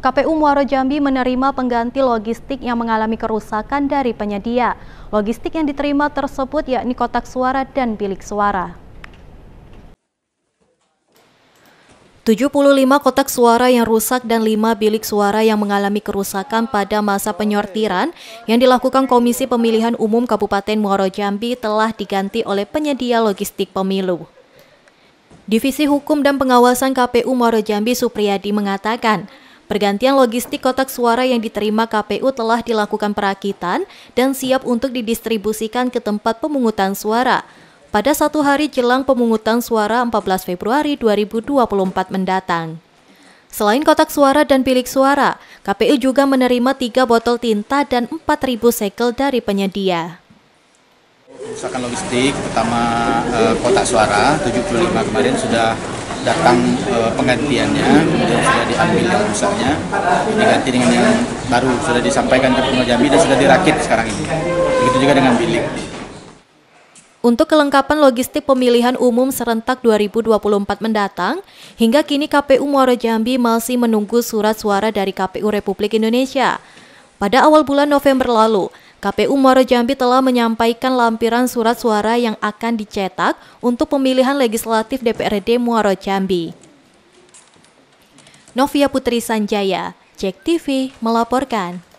KPU Muaro Jambi menerima pengganti logistik yang mengalami kerusakan dari penyedia. Logistik yang diterima tersebut yakni kotak suara dan bilik suara. 75 kotak suara yang rusak dan 5 bilik suara yang mengalami kerusakan pada masa penyortiran yang dilakukan Komisi Pemilihan Umum Kabupaten Muaro Jambi telah diganti oleh penyedia logistik pemilu. Divisi Hukum dan Pengawasan KPU Muaro Jambi Supriyadi mengatakan, Pergantian logistik kotak suara yang diterima KPU telah dilakukan perakitan dan siap untuk didistribusikan ke tempat pemungutan suara. Pada satu hari jelang pemungutan suara 14 Februari 2024 mendatang. Selain kotak suara dan bilik suara, KPU juga menerima tiga botol tinta dan 4.000 sekel dari penyedia. Kerusakan logistik, pertama eh, kotak suara 75 kemarin sudah datang e, penggantiannya kemudian sudah diambil rusaknya diganti dengan yang baru sudah disampaikan ke Pemda Jambi dan sudah dirakit sekarang ini begitu juga dengan bilik untuk kelengkapan logistik pemilihan umum serentak 2024 mendatang, hingga kini KPU Muara Jambi masih menunggu surat suara dari KPU Republik Indonesia. Pada awal bulan November lalu, KPU Muara Jambi telah menyampaikan lampiran surat suara yang akan dicetak untuk pemilihan legislatif DPRD Muara Jambi. Novia Putri Sanjaya, Cek TV melaporkan.